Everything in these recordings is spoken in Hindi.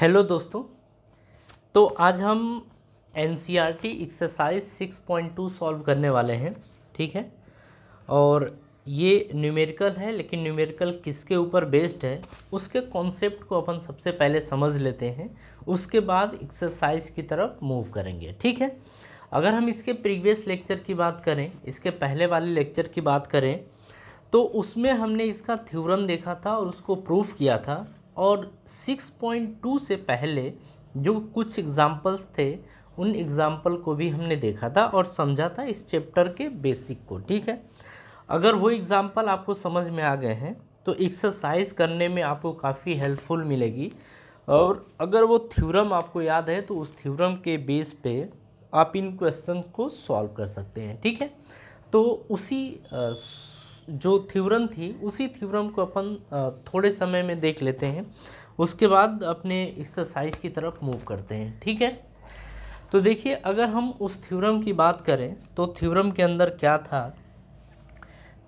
हेलो दोस्तों तो आज हम N C R T exercise six point two solve करने वाले हैं ठीक है और ये न्यूमेरिकल है लेकिन न्यूमेरिकल किसके ऊपर बेस्ड है उसके कॉन्सेप्ट को अपन सबसे पहले समझ लेते हैं उसके बाद एक्सरसाइज की तरफ मूव करेंगे ठीक है अगर हम इसके प्रीवियस लेक्चर की बात करें इसके पहले वाले लेक्चर की बात करें तो उसमें हमने इसका थ्योरम देखा था और उसको प्रूफ किया था और 6.2 से पहले जो कुछ एग्ज़ाम्पल्स थे उन एग्ज़ाम्पल को भी हमने देखा था और समझा था इस चैप्टर के बेसिक को ठीक है अगर वो एग्ज़ाम्पल आपको समझ में आ गए हैं तो एक्सरसाइज करने में आपको काफ़ी हेल्पफुल मिलेगी और अगर वो थ्योरम आपको याद है तो उस थ्योरम के बेस पे आप इन क्वेश्चन को सॉल्व कर सकते हैं ठीक है तो उसी जो थ्योरम थी उसी थ्योरम को अपन थोड़े समय में देख लेते हैं उसके बाद अपने एक्सरसाइज की तरफ मूव करते हैं ठीक है तो देखिए अगर हम उस थ्योरम की बात करें तो थ्योरम के अंदर क्या था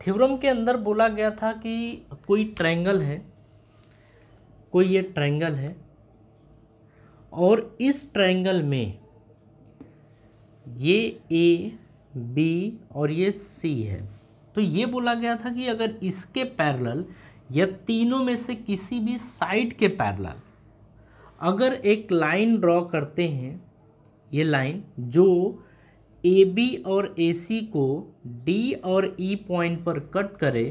थ्योरम के अंदर बोला गया था कि कोई ट्रायंगल है कोई ये ट्रायंगल है और इस ट्रायंगल में ये ए बी और ये सी है तो ये बोला गया था कि अगर इसके पैरल या तीनों में से किसी भी साइड के पैरल अगर एक लाइन ड्रॉ करते हैं ये लाइन जो ए बी और ए सी को डी और ई e पॉइंट पर कट करे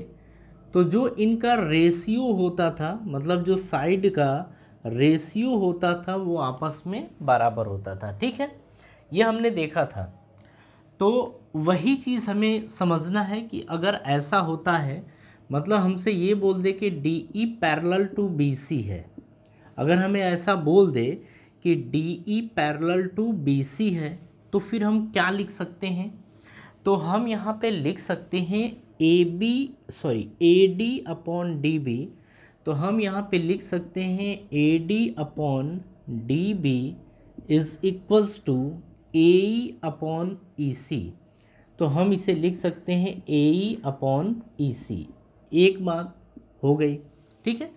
तो जो इनका रेशियो होता था मतलब जो साइड का रेशियो होता था वो आपस में बराबर होता था ठीक है ये हमने देखा था तो वही चीज़ हमें समझना है कि अगर ऐसा होता है मतलब हमसे ये बोल दे कि D E parallel to B C है अगर हमें ऐसा बोल दे कि D E parallel to B C है तो फिर हम क्या लिख सकते हैं तो हम यहाँ पे लिख सकते हैं A B sorry A D upon D B तो हम यहाँ पे लिख सकते हैं A D upon D B is equals to A upon E C तो हम इसे लिख सकते हैं ए ई अपॉन ई सी एक बात हो गई ठीक है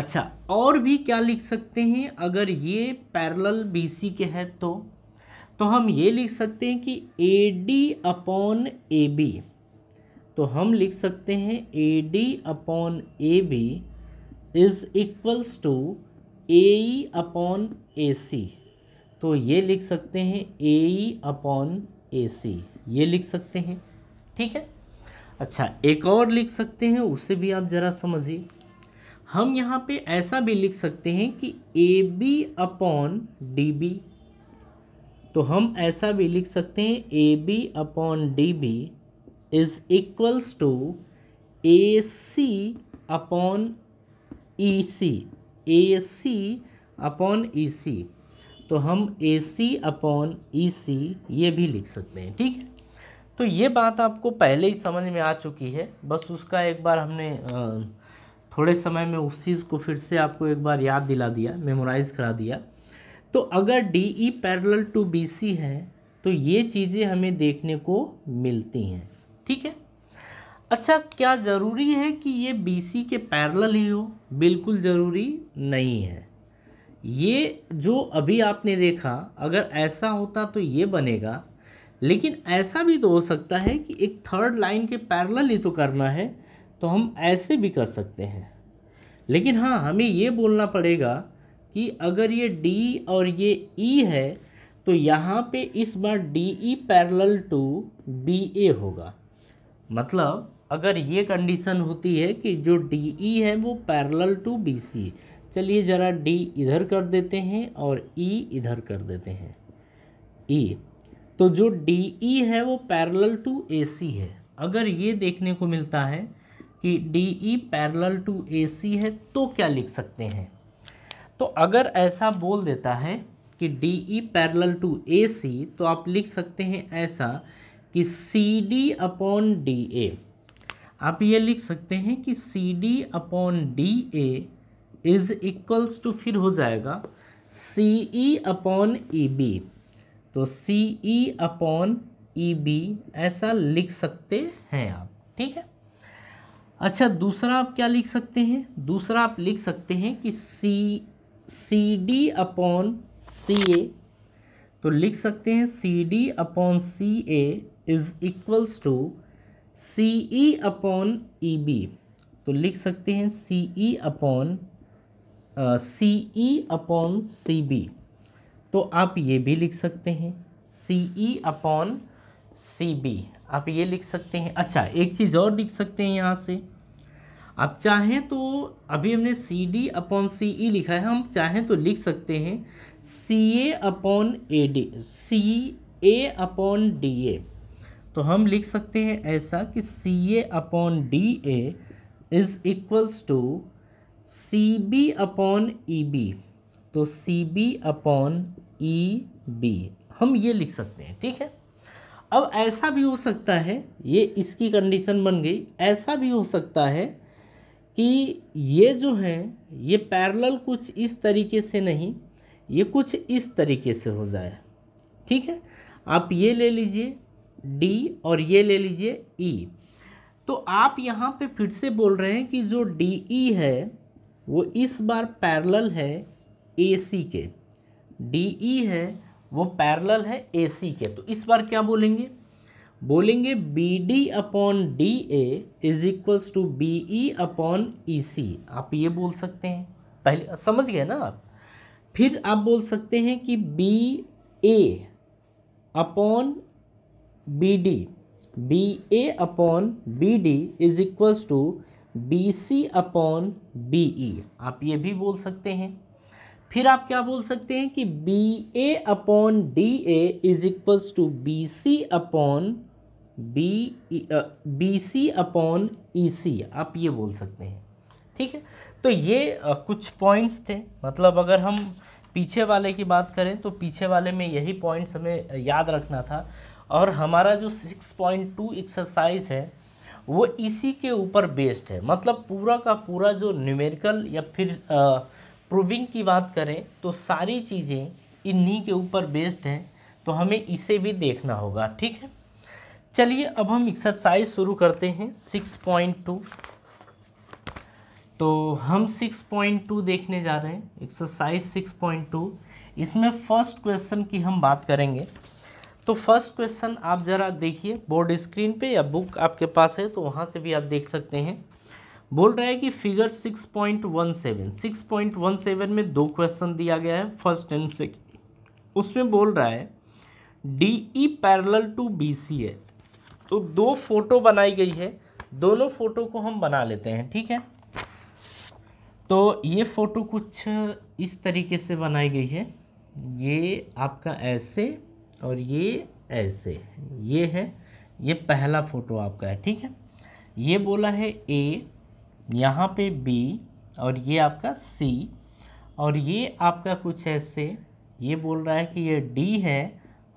अच्छा और भी क्या लिख सकते हैं अगर ये पैरेलल सी के है तो तो हम ये लिख सकते हैं कि A D upon A B तो हम लिख सकते हैं A D upon A B is equals to A E upon A C तो ये लिख सकते हैं ए ई अपॉन ए सी ये लिख सकते हैं ठीक है अच्छा एक और लिख सकते हैं उसे भी आप ज़रा समझिए हम यहाँ पे ऐसा भी लिख सकते हैं कि A B upon D B तो हम ऐसा भी लिख सकते हैं A B upon D B is equals to A C upon E C A C upon E C तो हम ए सी अपॉन ई सी ये भी लिख सकते हैं ठीक है तो ये बात आपको पहले ही समझ में आ चुकी है बस उसका एक बार हमने थोड़े समय में उस चीज़ को फिर से आपको एक बार याद दिला दिया मेमोराइज़ करा दिया तो अगर D E parallel to B C है तो ये चीज़ें हमें देखने को मिलती हैं ठीक है अच्छा क्या ज़रूरी है कि ये बी सी के पैरल ही हो बिल्कुल ज़रूरी नहीं है ये जो अभी आपने देखा अगर ऐसा होता तो ये बनेगा लेकिन ऐसा भी तो हो सकता है कि एक थर्ड लाइन के पैरल ही तो करना है तो हम ऐसे भी कर सकते हैं लेकिन हाँ हमें ये बोलना पड़ेगा कि अगर ये डी और ये ई e है तो यहाँ पे इस बार D E parallel to B A होगा मतलब अगर ये कंडीशन होती है कि जो डी ई e है वो पैरल टू बी सी चलिए ज़रा डी इधर कर देते हैं और ई e इधर कर देते हैं ई e. तो जो डी ई e है वो पैरेलल टू ए सी है अगर ये देखने को मिलता है कि D E parallel to A C है तो क्या लिख सकते हैं तो अगर ऐसा बोल देता है कि D E parallel to A C तो आप लिख सकते हैं ऐसा कि C D upon D A आप ये लिख सकते हैं कि C D upon D A is equals to फिर हो जाएगा सी ई अपॉन ई बी तो सी ई अपॉन ई बी ऐसा लिख सकते हैं आप ठीक है अच्छा दूसरा आप क्या लिख सकते हैं दूसरा आप लिख सकते हैं कि सी सी डी अपॉन सी ए तो लिख सकते हैं C D upon C A is equals to C E upon E B तो लिख सकते हैं C E upon C E upon C B तो आप ये भी लिख सकते हैं C E upon C B आप ये लिख सकते हैं अच्छा एक चीज़ और लिख सकते हैं यहाँ से आप चाहें तो अभी हमने सी डी अपॉन सी ई लिखा है हम चाहें तो लिख सकते हैं C A upon A D C A upon D A तो हम लिख सकते हैं ऐसा कि C A upon D A is equals to C B upon E B तो C B upon E e, B हम ये लिख सकते हैं ठीक है अब ऐसा भी हो सकता है ये इसकी कंडीशन बन गई ऐसा भी हो सकता है कि ये जो है ये पैरेलल कुछ इस तरीके से नहीं ये कुछ इस तरीके से हो जाए ठीक है आप ये ले लीजिए डी और ये ले लीजिए ई e। तो आप यहाँ पे फिर से बोल रहे हैं कि जो डी ई e है वो इस बार पैरेलल है ए सी के डी ई e है वो पैरेलल है ए सी के तो इस बार क्या बोलेंगे बोलेंगे B D upon D A is equals to B E upon E C आप ये बोल सकते हैं पहले समझ गए ना आप फिर आप बोल सकते हैं कि B A upon B D B A upon B D is equals to B C upon B E आप ये भी बोल सकते हैं फिर आप क्या बोल सकते हैं कि B A upon D A is equals to B C upon B B C upon E C आप ये बोल सकते हैं ठीक है तो ये कुछ पॉइंट्स थे मतलब अगर हम पीछे वाले की बात करें तो पीछे वाले में यही पॉइंट्स हमें याद रखना था और हमारा जो सिक्स पॉइंट टू एक्सरसाइज है वो इसी के ऊपर बेस्ड है मतलब पूरा का पूरा जो न्यूमेरिकल या फिर आ, प्रूविंग की बात करें तो सारी चीज़ें इन्हीं के ऊपर बेस्ड हैं तो हमें इसे भी देखना होगा ठीक है चलिए अब हम एक्सरसाइज शुरू करते हैं सिक्स पॉइंट टू तो हम सिक्स पॉइंट टू देखने जा रहे हैं एक्सरसाइज सिक्स पॉइंट टू इसमें फर्स्ट क्वेश्चन की हम बात करेंगे तो फर्स्ट क्वेश्चन आप ज़रा देखिए बोर्ड स्क्रीन पे या बुक आपके पास है तो वहाँ से भी आप देख सकते हैं बोल रहा है कि फिगर 6.17 6.17 में दो क्वेश्चन दिया गया है फर्स्ट एंड सेकेंड उसमें बोल रहा है D E parallel to B C A तो दो फोटो बनाई गई है दोनों फोटो को हम बना लेते हैं ठीक है तो ये फ़ोटो कुछ इस तरीके से बनाई गई है ये आपका ऐसे और ये ऐसे ये है ये पहला फ़ोटो आपका है ठीक है ये बोला है ए यहाँ पे बी और ये आपका सी और ये आपका कुछ ऐसे ये बोल रहा है कि ये डी है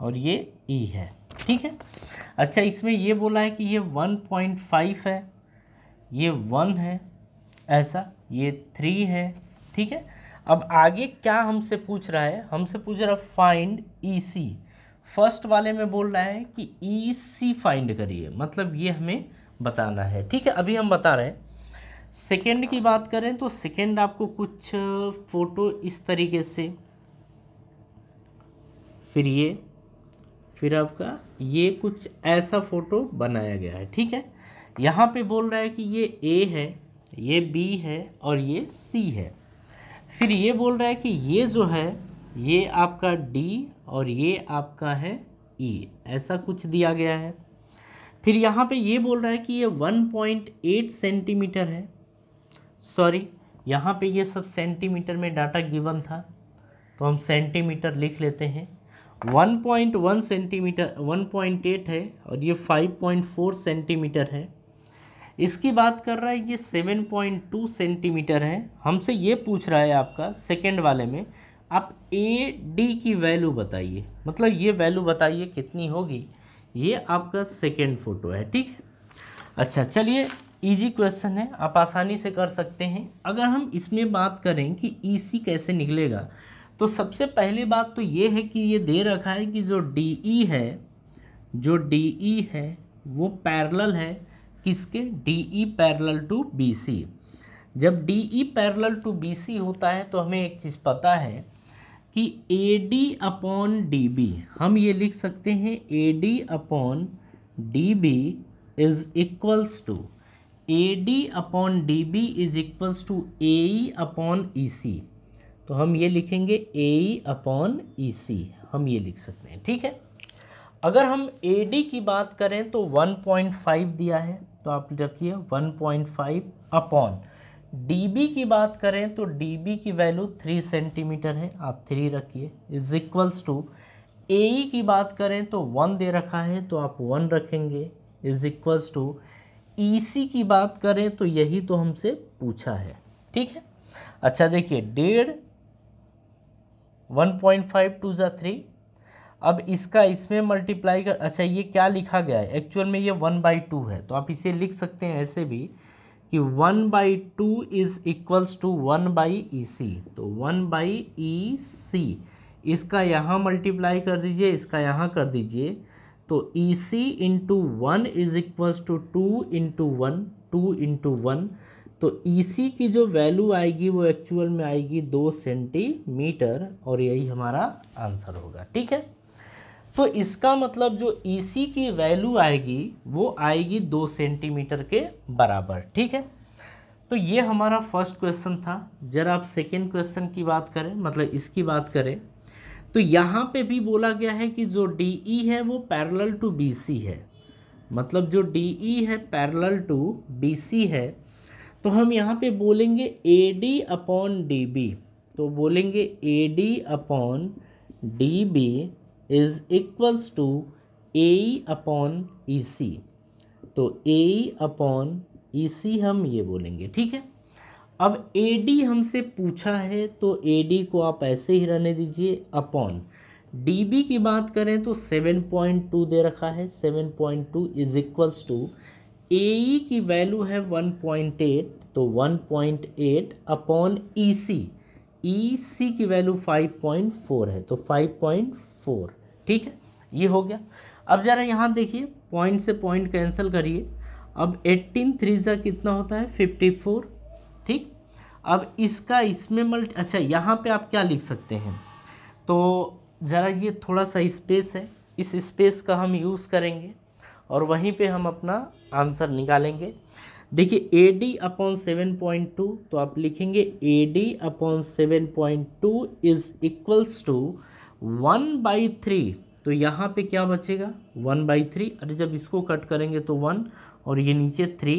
और ये ई e है ठीक है अच्छा इसमें ये बोला है कि ये वन पॉइंट फाइव है ये वन है ऐसा ये थ्री है ठीक है अब आगे क्या हमसे पूछ रहा है हमसे पूछ रहा है फाइंड ई सी फर्स्ट वाले में बोल रहा है कि ई सी फाइंड करिए मतलब ये हमें बताना है ठीक है अभी हम बता रहे हैं सेकेंड की बात करें तो सेकेंड आपको कुछ फ़ोटो इस तरीके से फिर ये फिर आपका ये कुछ ऐसा फ़ोटो बनाया गया है ठीक है यहाँ पे बोल रहा है कि ये ए है ये बी है और ये सी है फिर ये बोल रहा है कि ये जो है ये आपका डी और ये आपका है ई e, ऐसा कुछ दिया गया है फिर यहाँ पे ये बोल रहा है कि ये 1.8 सेंटीमीटर है सॉरी यहाँ पे ये सब सेंटीमीटर में डाटा गिवन था तो हम सेंटीमीटर लिख लेते हैं 1.1 सेंटीमीटर 1.8 है और ये 5.4 सेंटीमीटर है इसकी बात कर रहा है ये 7.2 सेंटीमीटर है हमसे ये पूछ रहा है आपका सेकेंड वाले में आप ए डी की वैल्यू बताइए मतलब ये वैल्यू बताइए कितनी होगी ये आपका सेकेंड फ़ोटो है ठीक है अच्छा चलिए इजी क्वेश्चन है आप आसानी से कर सकते हैं अगर हम इसमें बात करें कि ई e कैसे निकलेगा तो सबसे पहली बात तो ये है कि ये दे रखा है कि जो डी e है जो डी e है वो पैरेलल है किसके D E parallel to B जब D E parallel to B होता है तो हमें एक चीज़ पता है कि A D upon D B हम ये लिख सकते हैं A D upon D B is equals to A D upon D B is equals to A upon E C तो हम ये लिखेंगे ए अपॉन ई सी हम ये लिख सकते हैं ठीक है अगर हम ए डी की बात करें तो 1.5 दिया है तो आप रखिए 1.5 अपॉन डी बी की बात करें तो डी बी की वैल्यू 3 सेंटीमीटर है आप 3 रखिए इज इक्वल्स टू ए की बात करें तो 1 दे रखा है तो आप 1 रखेंगे इज इक्वल्स टू ईसी की बात करें तो यही तो हमसे पूछा है ठीक है अच्छा देखिए डेढ़ वन पॉइंट फाइव टू ज़ा थ्री अब इसका इसमें मल्टीप्लाई कर अच्छा ये क्या लिखा गया है एक्चुअल में ये वन बाई टू है तो आप इसे लिख सकते हैं ऐसे भी कि one by two is equals to one by E C तो वन बाई ई सी इसका यहाँ मल्टीप्लाई कर दीजिए इसका यहाँ कर दीजिए तो E C into one is equals to two into one two into one तो ई e सी की जो वैल्यू आएगी वो एक्चुअल में आएगी दो सेंटीमीटर और यही हमारा आंसर होगा ठीक है तो इसका मतलब जो ई e सी की वैल्यू आएगी वो आएगी दो सेंटीमीटर के बराबर ठीक है तो ये हमारा फर्स्ट क्वेश्चन था जरा आप सेकेंड क्वेश्चन की बात करें मतलब इसकी बात करें तो यहाँ पे भी बोला गया है कि जो डी ई e है वो पैरेलल टू बी सी है मतलब जो डी ई e है पैरेलल टू बी सी है तो हम यहाँ पे बोलेंगे A D upon D B तो बोलेंगे A D upon D B is equals to A upon E C तो ए अपॉन ई सी हम ये बोलेंगे ठीक है अब ए डी हमसे पूछा है तो ए डी को आप ऐसे ही रहने दीजिए अपॉन डी बी की बात करें तो सेवन पॉइंट टू दे रखा है seven point two is equals to A E की वैल्यू है वन पॉइंट एट तो one point eight upon E C E C की वैल्यू फाइव पॉइंट फोर है तो फाइव पॉइंट फोर ठीक है ये हो गया अब ज़रा यहाँ देखिए पॉइंट से पॉइंट कैंसिल करिए अब एट्टीन थ्रीजा कितना होता है फिफ्टी फोर अब इसका इसमें मल्ट अच्छा यहाँ पे आप क्या लिख सकते हैं तो ज़रा ये थोड़ा सा स्पेस है इस स्पेस का हम यूज़ करेंगे और वहीं पे हम अपना आंसर निकालेंगे देखिए A D upon seven point two तो आप लिखेंगे A D upon seven point two is equals to one by three तो यहाँ पे क्या बचेगा वन बाई थ्री अरे जब इसको कट करेंगे तो वन और ये नीचे थ्री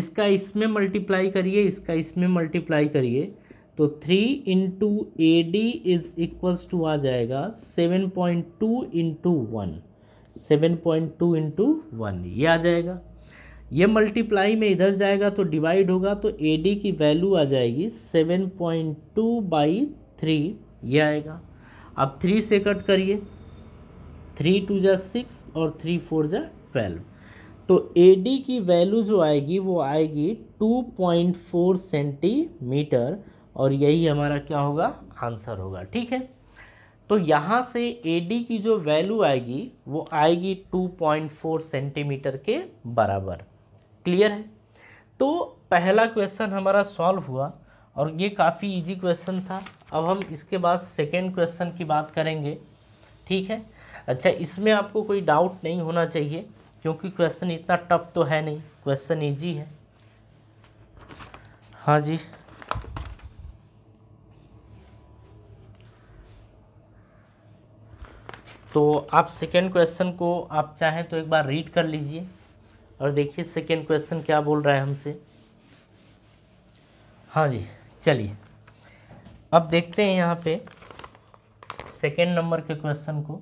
इसका इसमें मल्टीप्लाई करिए इसका इसमें मल्टीप्लाई करिए तो three into A D is equals to आ जाएगा seven point two into one seven point two into one ये आ जाएगा ये मल्टीप्लाई में इधर जाएगा तो डिवाइड होगा तो ए डी की वैल्यू आ जाएगी seven point two by three ये आएगा अब थ्री से कट करिए थ्री टू जा सिक्स और थ्री फोर जा ट्वेल्व तो ए डी की वैल्यू जो आएगी वो आएगी टू पॉइंट फोर सेंटीमीटर और यही हमारा क्या होगा आंसर होगा ठीक है तो यहाँ से ए डी की जो वैल्यू आएगी वो आएगी टू पॉइंट फोर सेंटीमीटर के बराबर क्लियर है तो पहला क्वेश्चन हमारा सॉल्व हुआ और ये काफ़ी इजी क्वेश्चन था अब हम इसके बाद सेकेंड क्वेश्चन की बात करेंगे ठीक है अच्छा इसमें आपको कोई डाउट नहीं होना चाहिए क्योंकि क्वेश्चन इतना टफ तो है नहीं क्वेश्चन ईजी है हाँ जी तो आप सेकेंड क्वेश्चन को आप चाहें तो एक बार रीड कर लीजिए और देखिए सेकेंड क्वेश्चन क्या बोल रहा है हमसे हाँ जी चलिए अब देखते हैं यहाँ पे सेकेंड नंबर के क्वेश्चन को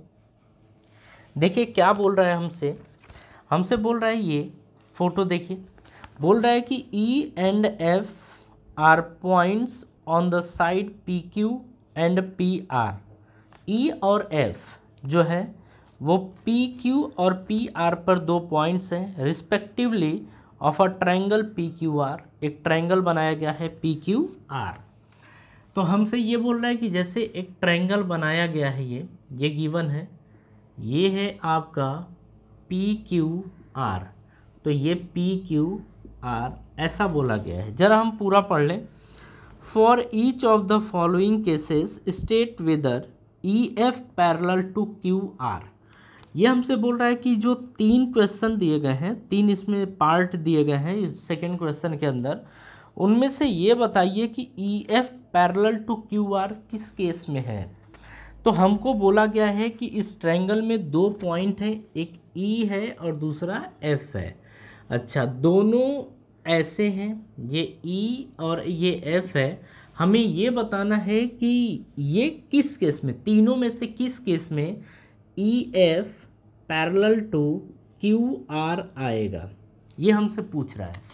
देखिए क्या बोल रहा है हमसे हमसे बोल रहा है ये फ़ोटो देखिए बोल रहा है कि E and F are points on the side P Q and P R E और एफ जो है वो पी क्यू और पी आर पर दो पॉइंट्स हैं respectively of a triangle P Q R एक ट्रायंगल बनाया गया है पी क्यू आर तो हमसे ये बोल रहा है कि जैसे एक ट्रायंगल बनाया गया है ये ये गिवन है ये है आपका पी क्यू आर तो ये पी क्यू आर ऐसा बोला गया है जरा हम पूरा पढ़ लें for each of the following cases state whether E F parallel to Q R ये हमसे बोल रहा है कि जो तीन क्वेश्चन दिए गए हैं तीन इसमें पार्ट दिए गए हैं सेकेंड क्वेश्चन के अंदर उनमें से ये बताइए कि E F parallel to Q R किस केस में है तो हमको बोला गया है कि इस ट्रैंगल में दो पॉइंट हैं एक ई e है और दूसरा एफ है अच्छा दोनों ऐसे हैं ये ई e और ये एफ है हमें ये बताना है कि ये किस केस में तीनों में से किस केस में E F parallel to Q R आएगा ये हमसे पूछ रहा है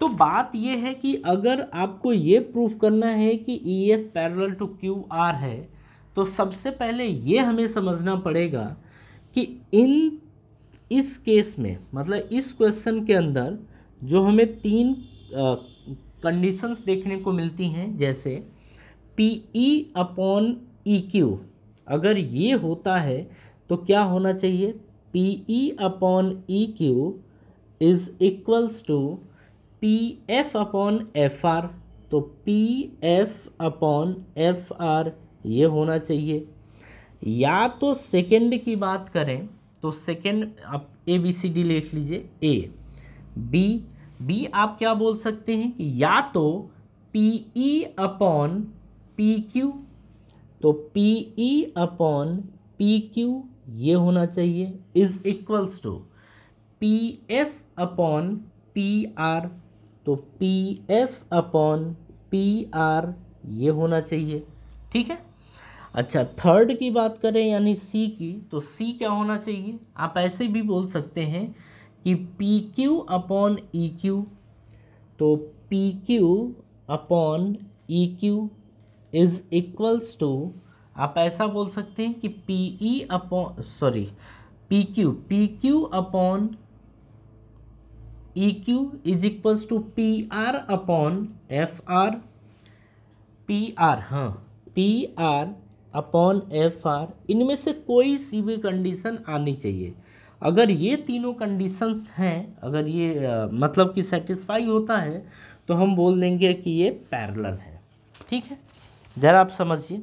तो बात यह है कि अगर आपको ये प्रूफ करना है कि E F parallel to Q R है तो सबसे पहले ये हमें समझना पड़ेगा कि इन इस केस में मतलब इस क्वेश्चन के अंदर जो हमें तीन कंडीशंस देखने को मिलती हैं जैसे P E upon E Q अगर ये होता है तो क्या होना चाहिए P E upon E Q is equals to P F upon F R तो P F upon F R ये होना चाहिए या तो सेकेंड की बात करें तो सेकेंड आप ए बी सी डी लिख लीजिए ए बी बी आप क्या बोल सकते हैं कि या तो P E upon P Q तो P E upon P Q ये होना चाहिए is equals to P F upon P R तो P F upon P R ये होना चाहिए ठीक है अच्छा थर्ड की बात करें यानी सी की तो सी क्या होना चाहिए आप ऐसे भी बोल सकते हैं कि P Q upon E Q तो P Q upon E Q is equals to आप ऐसा बोल सकते हैं कि P E upon sorry P Q P Q upon E Q is equals to P R upon F R P R हाँ P R upon F R इनमें से कोई सी भी कंडीशन आनी चाहिए अगर ये तीनों कंडीशंस हैं अगर ये आ, मतलब कि सेटिस्फाई होता है तो हम बोल देंगे कि ये पैरलर है ठीक है ज़रा आप समझिए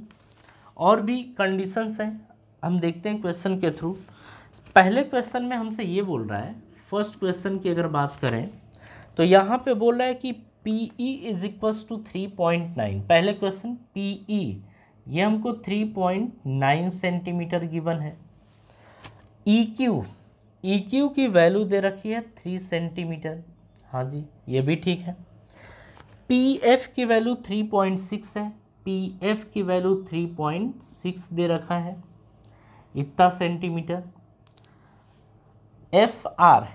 और भी कंडीशंस हैं हम देखते हैं क्वेश्चन के थ्रू पहले क्वेश्चन में हमसे ये बोल रहा है फर्स्ट क्वेश्चन की अगर बात करें तो यहाँ पे बोल रहा है कि P E is equals to three point nine पहले क्वेश्चन पी ई ये हमको 3.9 सेंटीमीटर गिवन है ई क्यू ई क्यू की वैल्यू दे रखी है थ्री सेंटीमीटर हाँ जी ये भी ठीक है पी एफ की वैल्यू थ्री पॉइंट सिक्स है पी एफ की वैल्यू थ्री पॉइंट सिक्स दे रखा है इतना centimetre F R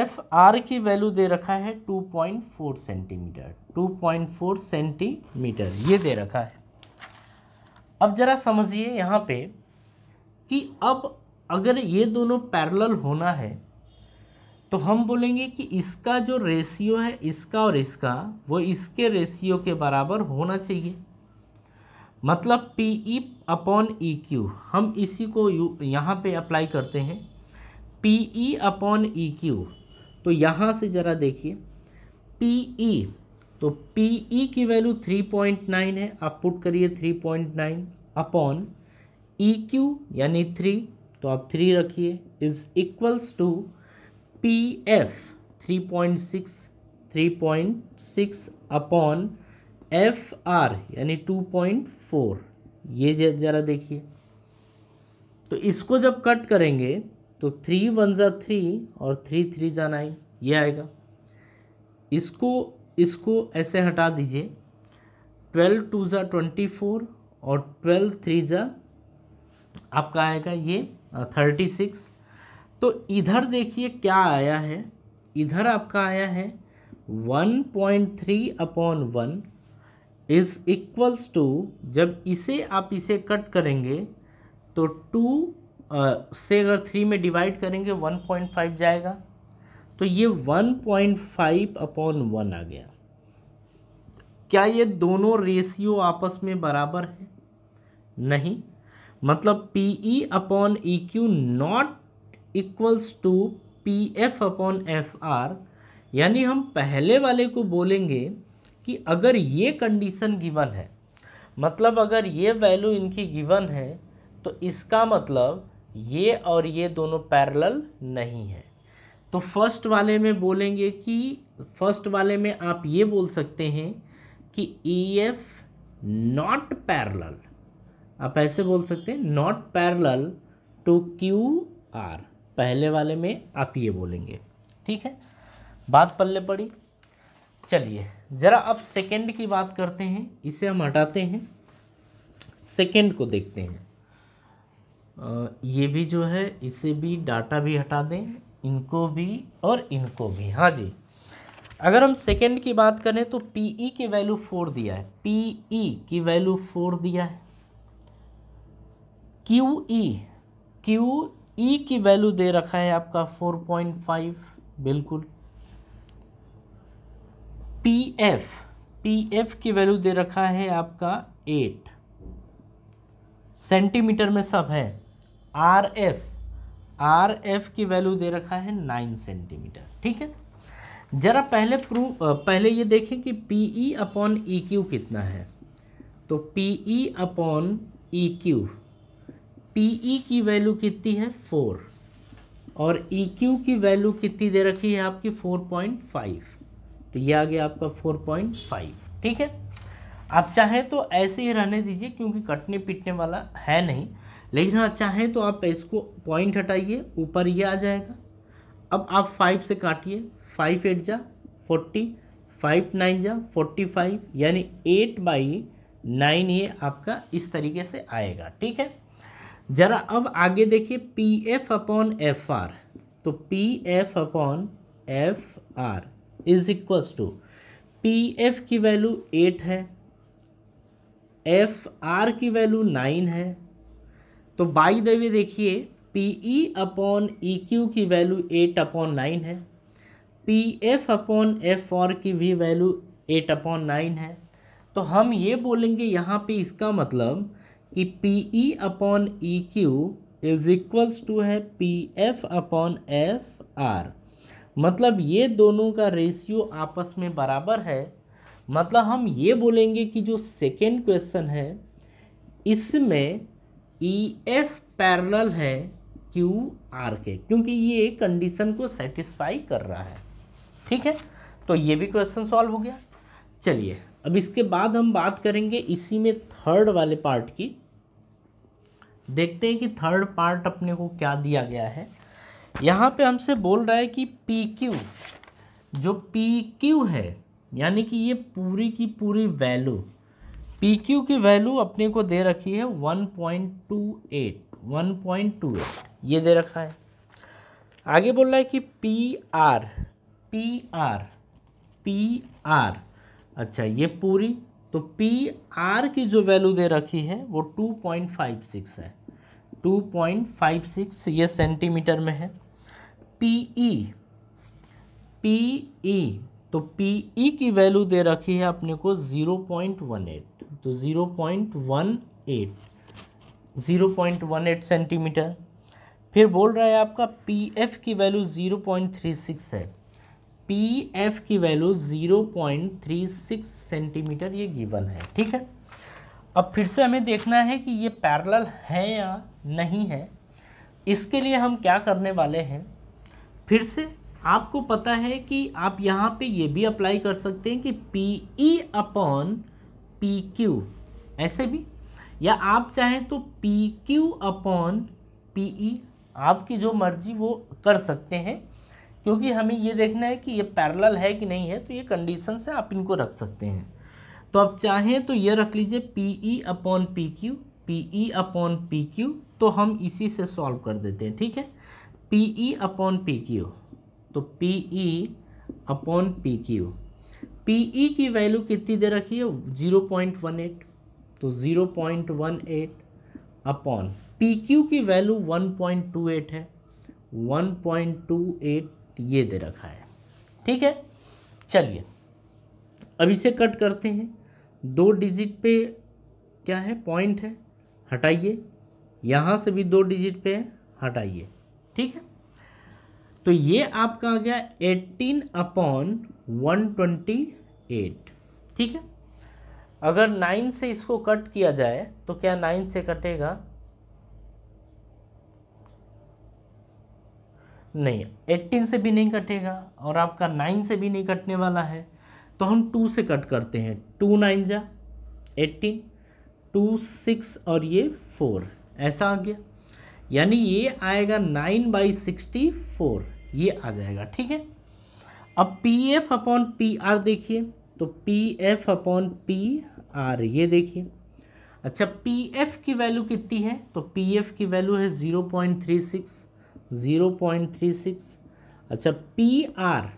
F R की वैल्यू दे रखा है two point four centimetre two point four centimetre ये दे रखा है अब ज़रा समझिए यहाँ पे कि अब अगर ये दोनों पैरेलल होना है तो हम बोलेंगे कि इसका जो रेशियो है इसका और इसका वो इसके रेशियो के बराबर होना चाहिए मतलब P E upon E Q हम इसी को यू यहाँ पर अप्लाई करते हैं P E upon E Q तो यहाँ से ज़रा देखिए पी ई e तो पी ई e की वैल्यू थ्री पॉइंट नाइन है आप पुट करिए three point nine upon E Q यानी थ्री तो आप थ्री रखिए is equals to P F three point six three point six upon F R यानी टू पॉइंट फोर ये ज़रा देखिए तो इसको जब कट करेंगे तो थ्री वन ज़ा थ्री और थ्री थ्री ज़ा नाइन ये आएगा इसको इसको ऐसे हटा दीजिए ट्वेल्व टू ज़ा ट्वेंटी फोर और ट्वेल्व थ्री ज़ा आपका आएगा ये थर्टी सिक्स तो इधर देखिए क्या आया है इधर आपका आया है one point three upon one is equals to जब इसे आप इसे कट करेंगे तो टू से अगर थ्री में डिवाइड करेंगे वन पॉइंट फाइव जाएगा तो ये one point five upon one आ गया क्या ये दोनों रेशियो आपस में बराबर है नहीं मतलब P E upon E Q not equals to P F upon F R यानी हम पहले वाले को बोलेंगे कि अगर ये कंडीशन गिवन है मतलब अगर ये वैल्यू इनकी गिवन है तो इसका मतलब ये और ये दोनों पैरेलल नहीं है तो फर्स्ट वाले में बोलेंगे कि फर्स्ट वाले में आप ये बोल सकते हैं कि ई एफ नॉट पैरल आप ऐसे बोल सकते हैं not parallel to Q R पहले वाले में आप ये बोलेंगे ठीक है बात पल्ले पड़ी चलिए ज़रा अब सेकंड की बात करते हैं इसे हम हटाते हैं सेकंड को देखते हैं ये भी जो है इसे भी डाटा भी हटा दें इनको भी और इनको भी हाँ जी अगर हम सेकेंड की बात करें तो पी ई e की वैल्यू फोर दिया है पी ई e की वैल्यू फोर दिया है क्यू ई क्यू ई की वैल्यू दे रखा है आपका फोर पॉइंट फाइव बिल्कुल पी एफ पी एफ की वैल्यू दे रखा है आपका एट सेंटीमीटर में सब है आर एफ आर एफ की वैल्यू दे रखा है नाइन सेंटीमीटर ठीक है ज़रा पहले प्रूफ पहले ये देखें कि P E upon E Q कितना है तो P E upon E Q P E की वैल्यू कितनी है फोर और ई e क्यू की वैल्यू कितनी दे रखी है आपकी फोर पॉइंट फाइव तो ये आ गया आपका फोर पॉइंट फाइव ठीक है आप चाहें तो ऐसे ही रहने दीजिए क्योंकि कटने पीटने वाला है नहीं लिखना चाहें तो आप इसको पॉइंट हटाइए ऊपर ये आ जाएगा अब आप फाइव से काटिए फाइव एट जा फोर्टी फाइव नाइन जा फोर्टी फाइव यानी एट बाई नाइन ये आपका इस तरीके से आएगा ठीक है ज़रा अब आगे देखिए P F upon F R तो P F upon F R is equals to P F की वैल्यू एट है एफ आर की वैल्यू नाइन है तो बाई द देखिए P E upon E Q की वैल्यू एट अपॉन नाइन है P F upon F R की भी वैल्यू एट अपॉन नाइन है तो हम ये बोलेंगे यहाँ पे इसका मतलब कि P E upon E Q is equals to है P F upon F R मतलब ये दोनों का रेशियो आपस में बराबर है मतलब हम ये बोलेंगे कि जो सेकेंड क्वेश्चन है इसमें ई एफ पैरल है क्यू आर के क्योंकि ये कंडीशन को सेटिस्फाई कर रहा है ठीक है तो ये भी क्वेश्चन सॉल्व हो गया चलिए अब इसके बाद हम बात करेंगे इसी में थर्ड वाले पार्ट की देखते हैं कि थर्ड पार्ट अपने को क्या दिया गया है यहाँ पे हमसे बोल रहा है कि पी क्यू जो पी क्यू है यानी कि ये पूरी की पूरी वैल्यू पी क्यू की वैल्यू अपने को दे रखी है one point two eight one point two eight ये दे रखा है आगे बोल रहा है कि P R P R P R अच्छा ये पूरी तो पी आर की जो वैल्यू दे रखी है वो टू पॉइंट फाइव सिक्स है टू पॉइंट फाइव सिक्स ये सेंटीमीटर में है पी ई पी ई तो पी ई e की वैल्यू दे रखी है अपने को ज़ीरो पॉइंट वन एट तो zero point one eight zero point one eight centimetre फिर बोल रहा है आपका पी एफ की value zero point three six है पी एफ की value zero point three six centimetre ये गिवन है ठीक है अब फिर से हमें देखना है कि ये पैरेलल है या नहीं है इसके लिए हम क्या करने वाले हैं फिर से आपको पता है कि आप यहाँ पे ये भी अप्लाई कर सकते हैं कि P E upon P Q ऐसे भी या आप चाहें तो P Q upon P E आपकी जो मर्जी वो कर सकते हैं क्योंकि हमें ये देखना है कि ये पैरेलल है कि नहीं है तो ये कंडीशन से आप इनको रख सकते हैं तो आप चाहें तो ये रख लीजिए P E upon P Q P E upon P Q तो हम इसी से सॉल्व कर देते हैं ठीक है P E upon P Q तो P E upon P Q P E e की वैल्यू कितनी दे रखी है जीरो पॉइंट वन एट तो zero point one eight upon P Q की value one point two eight है वन पॉइंट टू एट ये दे रखा है ठीक है चलिए अब इसे कट करते हैं दो डिजिट पे क्या है पॉइंट है हटाइए यहाँ से भी दो डिजिट पे है हटाइए ठीक है तो ये आपका आ गया eighteen upon one twenty eight ठीक है अगर नाइन से इसको कट किया जाए तो क्या नाइन से कटेगा नहीं एट्टीन से भी नहीं कटेगा और आपका नाइन से भी नहीं कटने वाला है तो हम टू से कट करते हैं टू नाइन जा एट्टीन टू सिक्स और ये फोर ऐसा आ गया यानी ये आएगा नाइन बाई सिक्सटी फोर ये आ जाएगा ठीक है अब P F upon P R देखिए तो P F upon P R ये देखिए अच्छा पी एफ की वैल्यू कितनी है तो पी एफ की वैल्यू है zero point three six zero point three six अच्छा पी आर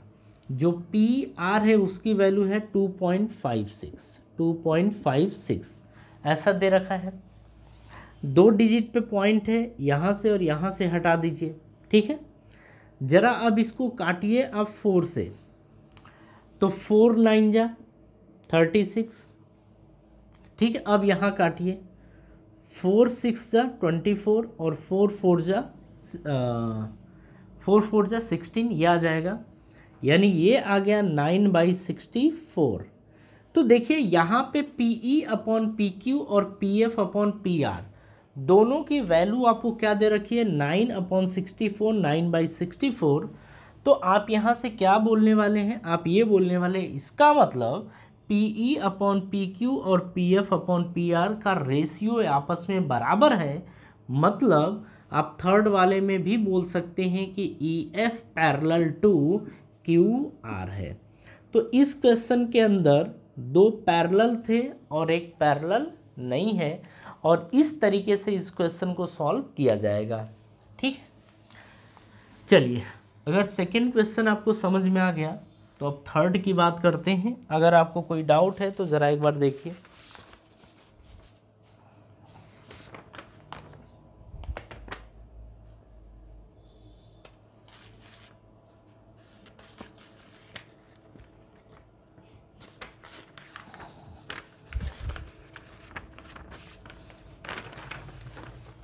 जो पी आर है उसकी वैल्यू है two point five six two point five six ऐसा दे रखा है दो डिजिट पे पॉइंट है यहाँ से और यहाँ से हटा दीजिए ठीक है ज़रा अब इसको काटिए अब फोर से तो फोर नाइन जा थर्टी सिक्स ठीक है अब यहाँ काटिए फोर सिक्स जा ट्वेंटी फोर और फोर फोर जा फोर फोर जा सिक्सटीन ये आ जाएगा यानी ये आ गया नाइन बाई सिक्सटी फोर तो देखिए यहाँ पे P E e upon P Q और P F upon P R दोनों की वैल्यू आपको क्या दे रखी है nine upon sixty four nine by sixty four तो आप यहाँ से क्या बोलने वाले हैं आप ये बोलने वाले हैं इसका मतलब P E upon P Q और P F upon P R का रेशियो आपस में बराबर है मतलब आप थर्ड वाले में भी बोल सकते हैं कि E F parallel to Q R है तो इस क्वेश्चन के अंदर दो पैरल थे और एक पैरल नहीं है और इस तरीके से इस क्वेश्चन को सॉल्व किया जाएगा ठीक है चलिए अगर सेकेंड क्वेश्चन आपको समझ में आ गया तो अब थर्ड की बात करते हैं अगर आपको कोई डाउट है तो ज़रा एक बार देखिए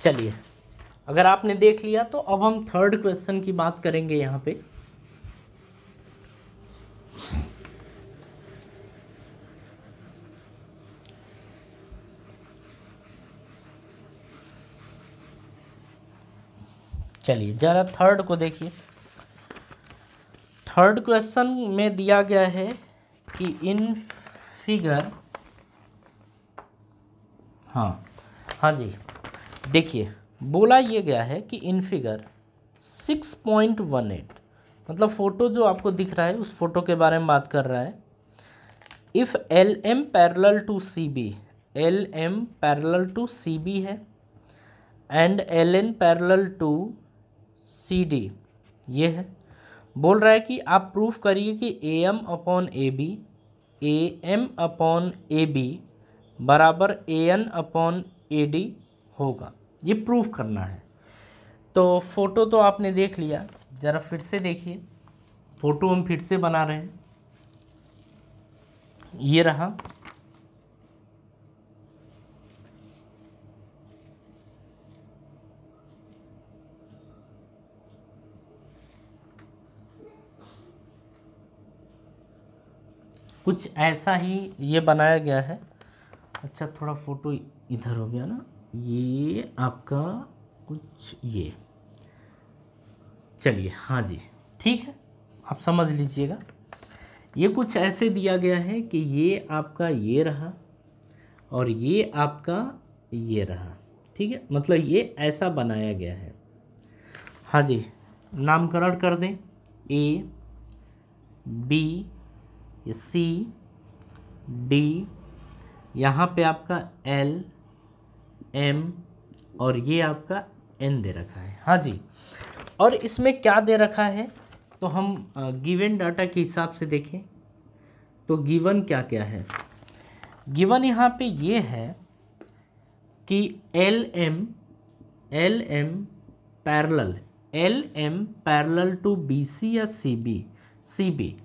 चलिए अगर आपने देख लिया तो अब हम थर्ड क्वेश्चन की बात करेंगे यहाँ पे चलिए जरा थर्ड को देखिए थर्ड क्वेश्चन में दिया गया है कि इन फिगर हाँ हाँ जी देखिए बोला ये गया है कि in figure six point one eight मतलब फ़ोटो जो आपको दिख रहा है उस फोटो के बारे में बात कर रहा है if L M parallel to C B L M parallel to C B है and L N parallel to C D ये है बोल रहा है कि आप प्रूफ करिए कि A M upon A B A M upon A B बराबर A N upon A D होगा ये प्रूफ करना है तो फ़ोटो तो आपने देख लिया ज़रा फिर से देखिए फ़ोटो हम फिर से बना रहे हैं ये रहा कुछ ऐसा ही ये बनाया गया है अच्छा थोड़ा फ़ोटो इधर हो गया ना ये आपका कुछ ये चलिए हाँ जी ठीक है आप समझ लीजिएगा ये कुछ ऐसे दिया गया है कि ये आपका ये रहा और ये आपका ये रहा ठीक है मतलब ये ऐसा बनाया गया है हाँ जी नामकरण कर दें ए बी सी डी यहाँ पे आपका एल एम और ये आपका एन दे रखा है हाँ जी और इसमें क्या दे रखा है तो हम गिवन डाटा के हिसाब से देखें तो गिवन क्या क्या है गिवन यहाँ पे ये है कि L M L M parallel L M parallel to B C या C B C B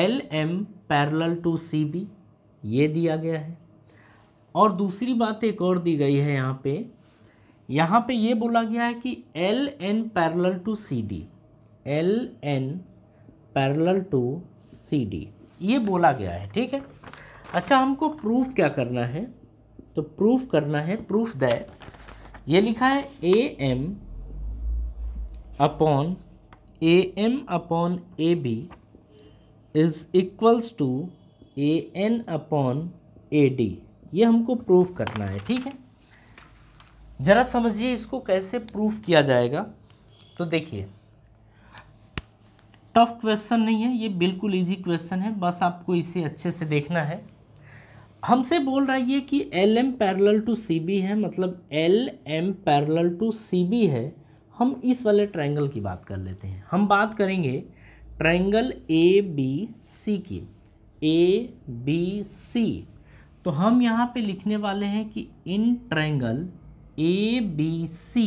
L M parallel to C B ये दिया गया है और दूसरी बात एक और दी गई है यहाँ पे यहाँ पे ये बोला गया है कि L N parallel to C D L N parallel to C D ये बोला गया है ठीक है अच्छा हमको प्रूफ क्या करना है तो प्रूफ करना है प्रूफ दैट ये लिखा है A M upon A M upon A B is equals to A N upon A D ये हमको प्रूफ करना है ठीक है ज़रा समझिए इसको कैसे प्रूफ किया जाएगा तो देखिए टफ क्वेश्चन नहीं है ये बिल्कुल इजी क्वेश्चन है बस आपको इसे अच्छे से देखना है हमसे बोल रहा है ये कि L M parallel to C B है मतलब L M parallel to C B है हम इस वाले ट्रायंगल की बात कर लेते हैं हम बात करेंगे ट्रायंगल ए बी सी की ए बी सी तो हम यहाँ पे लिखने वाले हैं कि in triangle A B C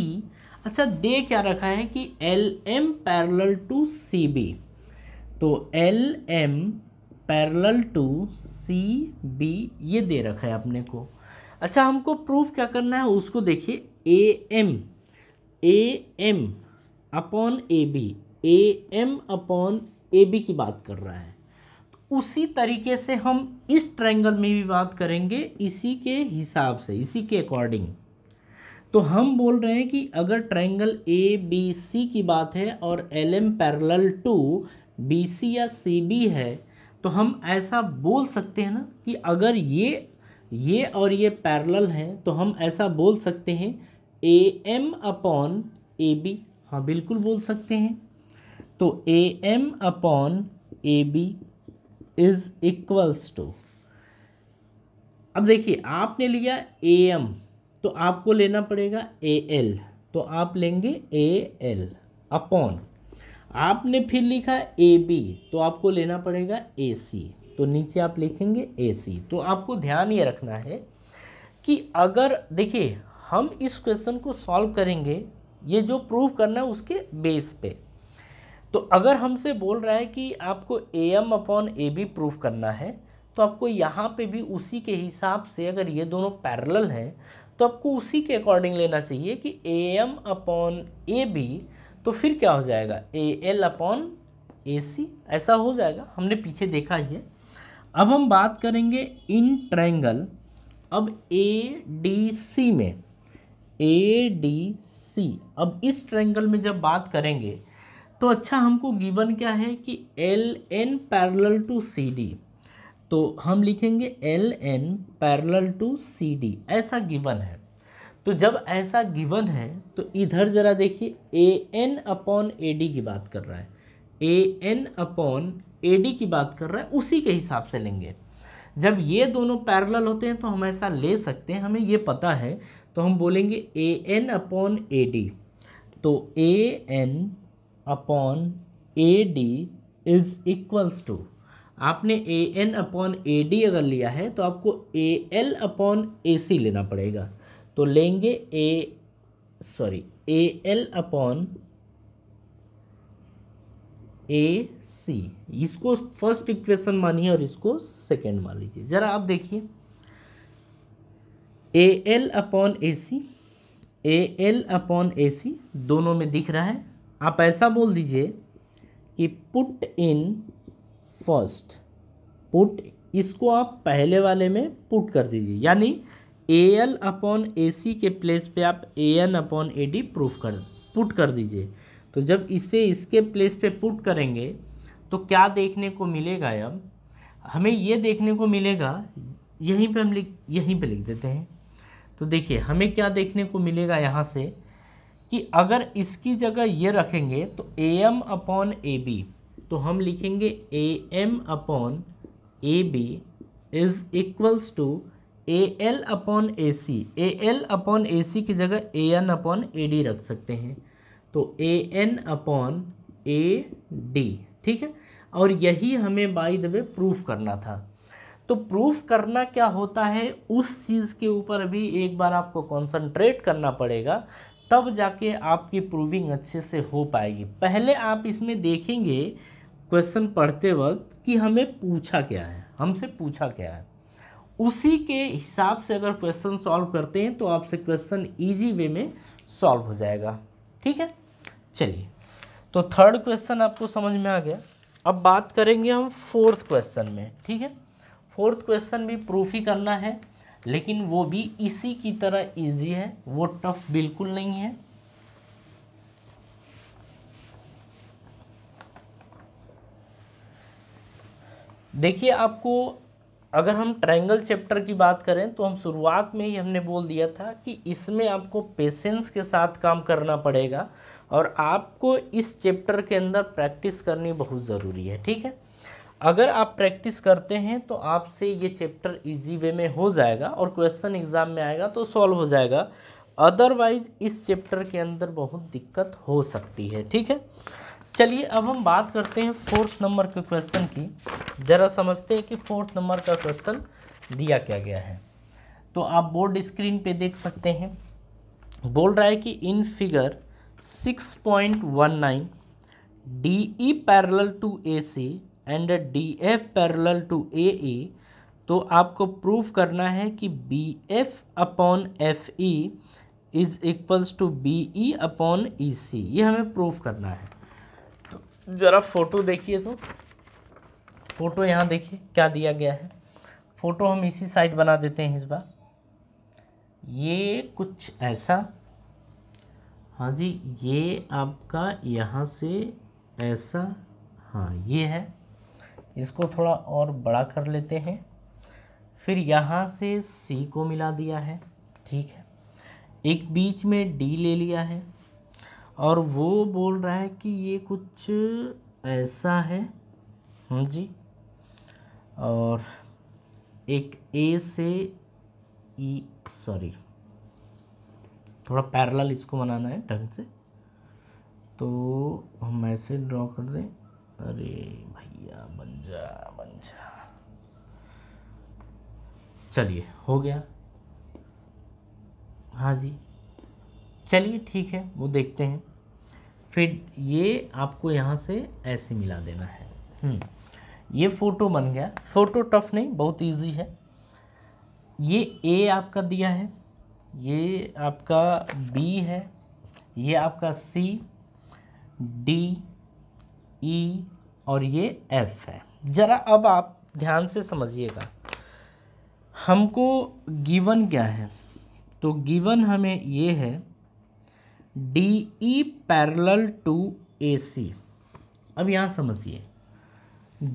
अच्छा दे क्या रखा है कि L M parallel to C B तो L M parallel to C B ये दे रखा है अपने को अच्छा हमको प्रूफ क्या करना है उसको देखिए A M A M upon A B A M upon A B की बात कर रहा है उसी तरीके से हम इस ट्रायंगल में भी बात करेंगे इसी के हिसाब से इसी के अकॉर्डिंग तो हम बोल रहे हैं कि अगर ट्रायंगल ए बी सी की बात है और L M parallel to B C या सी बी है तो हम ऐसा बोल सकते हैं ना कि अगर ये ये और ये पैरल हैं तो हम ऐसा बोल सकते हैं A M upon A B हाँ बिल्कुल बोल सकते हैं तो A M upon A B is equals to अब देखिए आपने लिया ए एम तो आपको लेना पड़ेगा ए एल तो आप लेंगे ए एल अपॉन आपने फिर लिखा ए बी तो आपको लेना पड़ेगा ए सी तो नीचे आप लिखेंगे ए सी तो आपको ध्यान ये रखना है कि अगर देखिए हम इस क्वेश्चन को सॉल्व करेंगे ये जो प्रूव करना है उसके बेस पे तो अगर हमसे बोल रहा है कि आपको A M upon A B proof करना है तो आपको यहाँ पे भी उसी के हिसाब से अगर ये दोनों पैरेलल हैं तो आपको उसी के अकॉर्डिंग लेना चाहिए कि A M upon A B तो फिर क्या हो जाएगा ए एल अपॉन ए सी ऐसा हो जाएगा हमने पीछे देखा ही है अब हम बात करेंगे इन ट्रायंगल अब ए डी सी में ए डी सी अब इस ट्रायंगल में जब बात करेंगे तो अच्छा हमको गिवन क्या है कि L N parallel to C D तो हम लिखेंगे L N parallel to C D ऐसा गिवन है तो जब ऐसा गिवन है तो इधर ज़रा देखिए A N upon A D की बात कर रहा है A N upon A D की बात कर रहा है उसी के हिसाब से लेंगे जब ये दोनों पैरल होते हैं तो हम ऐसा ले सकते हैं हमें ये पता है तो हम बोलेंगे A N upon A D तो A N upon A D is equals to आपने A N upon A D अगर लिया है तो आपको ए एल अपॉन ए सी लेना पड़ेगा तो लेंगे A sorry A L upon A C इसको फर्स्ट इक्वेशन मानिए और इसको सेकेंड मान लीजिए ज़रा आप देखिए A L upon A C A L upon A C दोनों में दिख रहा है आप ऐसा बोल दीजिए कि पुट इन फर्स्ट पुट इसको आप पहले वाले में पुट कर दीजिए यानी ए एल अपॉन ए सी के प्लेस पे आप A N upon A D proof कर पुट कर दीजिए तो जब इसे इसके प्लेस पे पुट करेंगे तो क्या देखने को मिलेगा अब हमें ये देखने को मिलेगा यहीं पे हम लिख यहीं पे लिख देते हैं तो देखिए हमें क्या देखने को मिलेगा यहाँ से कि अगर इसकी जगह ये रखेंगे तो A M upon A B तो हम लिखेंगे A M upon A B is equals to A L upon A C A L upon A C की जगह A N upon A D रख सकते हैं तो A N upon A D ठीक है और यही हमें बाई द वे प्रूफ करना था तो प्रूफ करना क्या होता है उस चीज़ के ऊपर भी एक बार आपको कंसंट्रेट करना पड़ेगा तब जाके आपकी प्रूविंग अच्छे से हो पाएगी पहले आप इसमें देखेंगे क्वेश्चन पढ़ते वक्त कि हमें पूछा क्या है हमसे पूछा क्या है उसी के हिसाब से अगर क्वेश्चन सॉल्व करते हैं तो आपसे क्वेश्चन इजी वे में सॉल्व हो जाएगा ठीक है चलिए तो थर्ड क्वेश्चन आपको समझ में आ गया अब बात करेंगे हम फोर्थ क्वेश्चन में ठीक है फोर्थ क्वेश्चन भी प्रूफ ही करना है लेकिन वो भी इसी की तरह इजी है वो टफ बिल्कुल नहीं है देखिए आपको अगर हम ट्रायंगल चैप्टर की बात करें तो हम शुरुआत में ही हमने बोल दिया था कि इसमें आपको पेशेंस के साथ काम करना पड़ेगा और आपको इस चैप्टर के अंदर प्रैक्टिस करनी बहुत ज़रूरी है ठीक है अगर आप प्रैक्टिस करते हैं तो आपसे ये चैप्टर इजी वे में हो जाएगा और क्वेश्चन एग्ज़ाम में आएगा तो सॉल्व हो जाएगा अदरवाइज इस चैप्टर के अंदर बहुत दिक्कत हो सकती है ठीक है चलिए अब हम बात करते हैं फोर्थ नंबर के क्वेश्चन की ज़रा समझते हैं कि फोर्थ नंबर का क्वेश्चन दिया क्या गया है तो आप बोर्ड स्क्रीन पर देख सकते हैं बोल रहा है कि in figure six point one nine D E parallel to A C and D F parallel to A A तो आपको प्रूफ करना है कि B F upon F E is equals to B E upon E C ये हमें प्रूफ करना है तो ज़रा फ़ोटो देखिए तो फ़ोटो यहाँ देखिए क्या दिया गया है फ़ोटो हम इसी साइड बना देते हैं इस बार ये कुछ ऐसा हाँ जी ये आपका यहाँ से ऐसा हाँ ये है इसको थोड़ा और बड़ा कर लेते हैं फिर यहाँ से सी को मिला दिया है ठीक है एक बीच में डी ले लिया है और वो बोल रहा है कि ये कुछ ऐसा है हम्म जी और एक ए से ई e, सॉरी थोड़ा पैरेलल इसको बनाना है ढंग से तो हम ऐसे ड्रॉ कर दें अरे भैया बन जा बन जा चलिए हो गया हाँ जी चलिए ठीक है वो देखते हैं फिर ये आपको यहाँ से ऐसे मिला देना है हम्म। ये फ़ोटो बन गया फ़ोटो टफ नहीं बहुत इजी है ये ए आपका दिया है ये आपका बी है ये आपका सी डी ई और ये एफ़ है ज़रा अब आप ध्यान से समझिएगा हमको गिवन क्या है तो गिवन हमें ये है D E parallel to A C अब यहाँ समझिए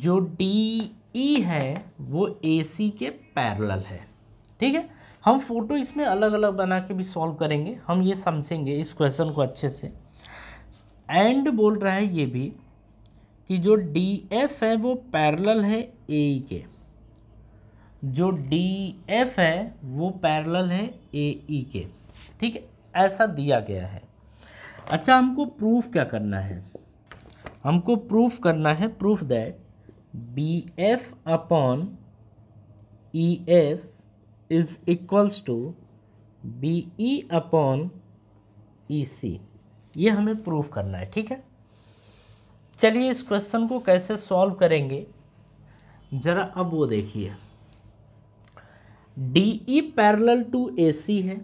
जो डी ई e है वो ए सी के पैरल है ठीक है हम फोटो इसमें अलग अलग बना के भी सॉल्व करेंगे हम ये समझेंगे इस क्वेश्चन को अच्छे से एंड बोल रहा है ये भी कि जो डी एफ है वो पैरेलल है ए के जो डी एफ है वो पैरेलल है ए ई e के ठीक है ऐसा दिया गया है अच्छा हमको प्रूफ क्या करना है हमको प्रूफ करना है proof that B F upon E F is equals to B E upon E C ये हमें प्रूफ करना है ठीक है चलिए इस क्वेश्चन को कैसे सॉल्व करेंगे जरा अब वो देखिए D E parallel to A C है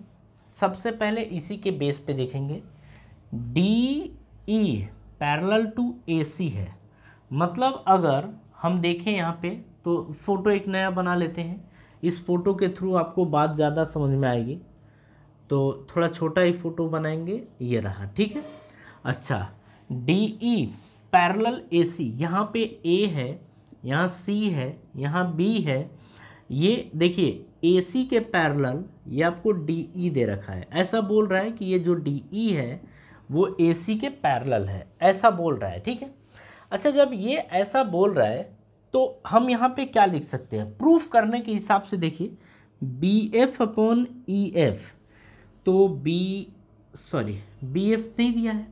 सबसे पहले इसी के बेस पे देखेंगे D E parallel to A C है मतलब अगर हम देखें यहाँ पे तो फ़ोटो एक नया बना लेते हैं इस फ़ोटो के थ्रू आपको बात ज़्यादा समझ में आएगी तो थोड़ा छोटा ही फ़ोटो बनाएंगे ये रहा ठीक है अच्छा D E e parallel A C यहाँ पे ए है यहाँ सी है यहाँ बी है ये देखिए ए सी के पैरल ये आपको डी ई e दे रखा है ऐसा बोल रहा है कि ये जो डी ई e है वो ए सी के पैरल है ऐसा बोल रहा है ठीक है अच्छा जब ये ऐसा बोल रहा है तो हम यहाँ पे क्या लिख सकते हैं प्रूफ करने के हिसाब से देखिए B F upon E F तो बी सॉरी बी एफ नहीं दिया है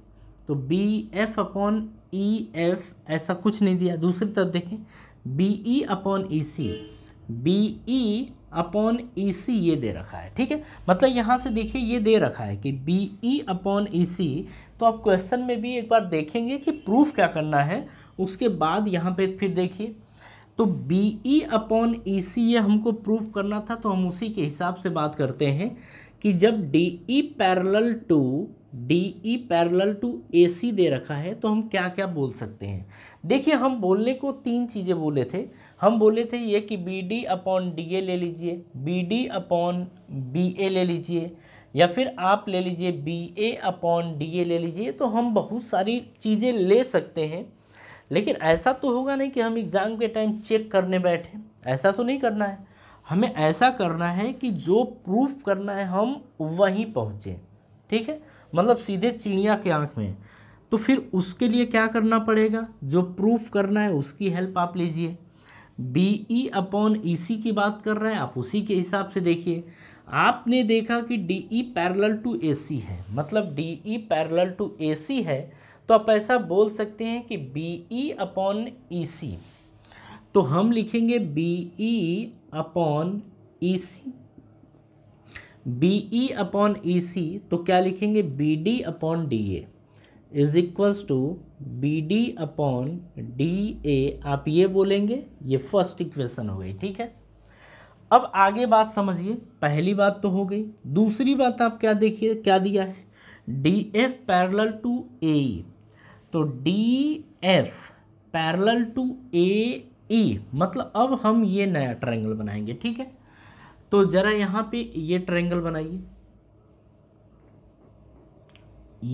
तो B F upon E e, F ऐसा कुछ नहीं दिया दूसरी तरफ देखें B E upon E C B E upon E C ये दे रखा है ठीक है मतलब यहाँ से देखिए ये दे रखा है कि B E upon E C तो आप क्वेश्चन में भी एक बार देखेंगे कि प्रूफ क्या करना है उसके बाद यहाँ पे फिर देखिए तो B E upon E C ये हमको प्रूफ करना था तो हम उसी के हिसाब से बात करते हैं कि जब D E parallel to D E parallel to A C दे रखा है तो हम क्या क्या बोल सकते हैं देखिए हम बोलने को तीन चीज़ें बोले थे हम बोले थे ये कि B D upon D A ले लीजिए B D upon B A ले लीजिए या फिर आप ले लीजिए B A upon D A ले लीजिए तो हम बहुत सारी चीज़ें ले सकते हैं लेकिन ऐसा तो होगा नहीं कि हम एग्ज़ाम के टाइम चेक करने बैठे ऐसा तो नहीं करना है हमें ऐसा करना है कि जो प्रूफ करना है हम वहीं पहुँचें ठीक है मतलब सीधे चिड़िया के आँख में तो फिर उसके लिए क्या करना पड़ेगा जो प्रूफ करना है उसकी हेल्प आप लीजिए B E upon E C की बात कर रहे हैं आप उसी के हिसाब से देखिए आपने देखा कि D E parallel to A C है मतलब D E parallel to A C है तो आप ऐसा बोल सकते हैं कि B E upon E C तो हम लिखेंगे B E upon E C B E upon E C तो क्या लिखेंगे B D upon D A is equals to B D upon D A आप ये बोलेंगे ये फर्स्ट इक्वेशन हो गई ठीक है अब आगे बात समझिए पहली बात तो हो गई दूसरी बात आप क्या देखिए क्या दिया है D F parallel to A तो D F parallel to A E मतलब अब हम ये नया ट्रायंगल बनाएंगे ठीक है तो ज़रा यहाँ पे ये ट्रायंगल बनाइए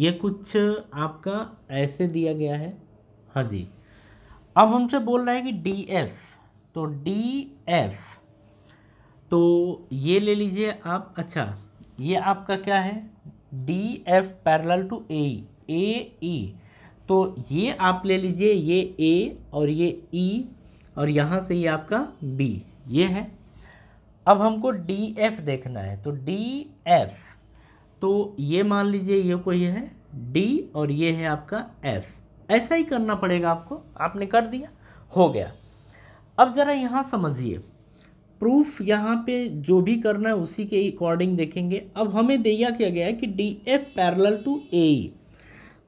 ये कुछ आपका ऐसे दिया गया है हाँ जी अब हमसे बोल रहा है कि डी एफ तो डी एफ तो ये ले लीजिए आप अच्छा ये आपका क्या है D F parallel to A A E तो ये आप ले लीजिए ये ए और ये ई e, और यहाँ से ये आपका बी ये है अब हमको डी एफ देखना है तो डी एफ तो ये मान लीजिए ये कोई है डी और ये है आपका एफ ऐसा ही करना पड़ेगा आपको आपने कर दिया हो गया अब ज़रा यहाँ समझिए प्रूफ यहाँ पे जो भी करना है उसी के अकॉर्डिंग देखेंगे अब हमें दिया क्या गया है कि D F parallel to A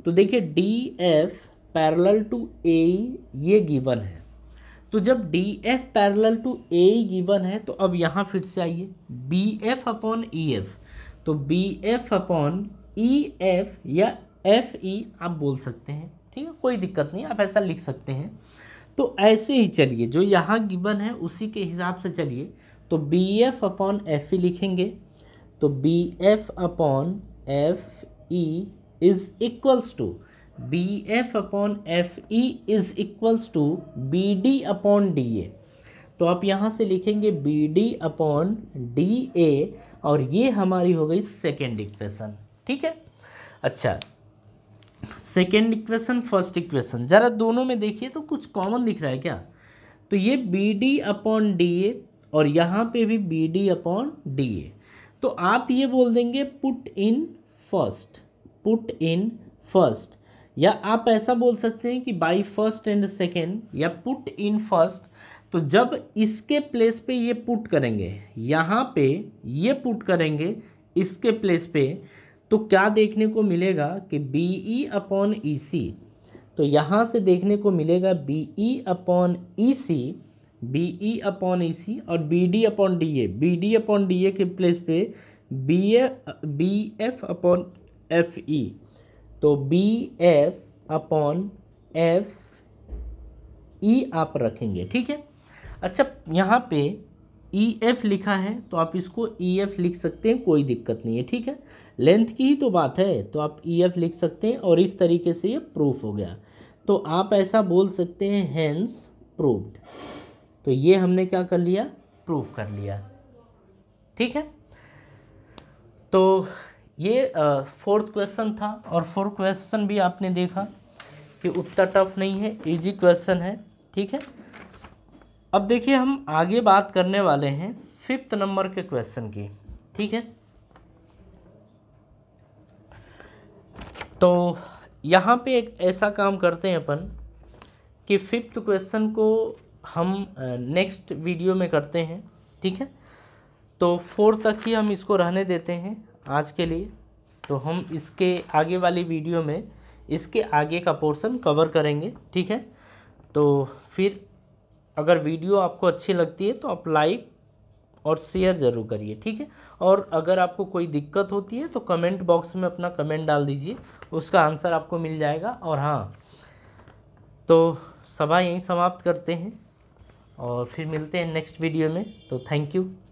तो देखिए D F parallel to A ये गिवन है तो जब D F parallel to A given है तो अब यहाँ फिर से आइए B F upon E F तो B F upon E F या एफ ई e आप बोल सकते हैं ठीक है कोई दिक्कत नहीं आप ऐसा लिख सकते हैं तो ऐसे ही चलिए जो यहाँ गिवन है उसी के हिसाब से चलिए तो B F upon F E लिखेंगे तो B F upon F E is equals to B F upon F E is equals to B D upon D A तो आप यहाँ से लिखेंगे B D upon D A और ये हमारी हो गई सेकेंड इक्वेशन ठीक है अच्छा सेकेंड इक्वेशन फर्स्ट इक्वेशन ज़रा दोनों में देखिए तो कुछ कॉमन दिख रहा है क्या तो ये B D upon D A और यहाँ पे भी B D upon D A तो आप ये बोल देंगे put in first put in first या आप ऐसा बोल सकते हैं कि बाई फर्स्ट एंड सेकेंड या पुट इन फर्स्ट तो जब इसके प्लेस पे ये पुट करेंगे यहाँ पे ये पुट करेंगे इसके प्लेस पे तो क्या देखने को मिलेगा कि B E upon E C तो यहाँ से देखने को मिलेगा B E upon E C B E upon E C और B D upon D A B D upon D A के प्लेस पे B A B F upon F E तो B F upon F E आप रखेंगे ठीक है अच्छा यहाँ पे ई e, एफ लिखा है तो आप इसको ई e, एफ लिख सकते हैं कोई दिक्कत नहीं है ठीक है लेंथ की ही तो बात है तो आप ई e, एफ लिख सकते हैं और इस तरीके से ये प्रूफ हो गया तो आप ऐसा बोल सकते हैं हैंस प्रूफ्ड तो ये हमने क्या कर लिया प्रूफ कर लिया ठीक है तो ये फोर्थ क्वेश्चन था और फोर्थ क्वेश्चन भी आपने देखा कि उतना टफ नहीं है इजी क्वेश्चन है ठीक है अब देखिए हम आगे बात करने वाले हैं फिफ्थ नंबर के क्वेश्चन की ठीक है तो यहाँ पे एक ऐसा काम करते हैं अपन कि फिफ्थ क्वेश्चन को हम नेक्स्ट वीडियो में करते हैं ठीक है तो फोर्थ तक ही हम इसको रहने देते हैं आज के लिए तो हम इसके आगे वाली वीडियो में इसके आगे का पोर्शन कवर करेंगे ठीक है तो फिर अगर वीडियो आपको अच्छी लगती है तो आप लाइक और शेयर ज़रूर करिए ठीक है और अगर आपको कोई दिक्कत होती है तो कमेंट बॉक्स में अपना कमेंट डाल दीजिए उसका आंसर आपको मिल जाएगा और हाँ तो सभा यहीं समाप्त करते हैं और फिर मिलते हैं नेक्स्ट वीडियो में तो थैंक यू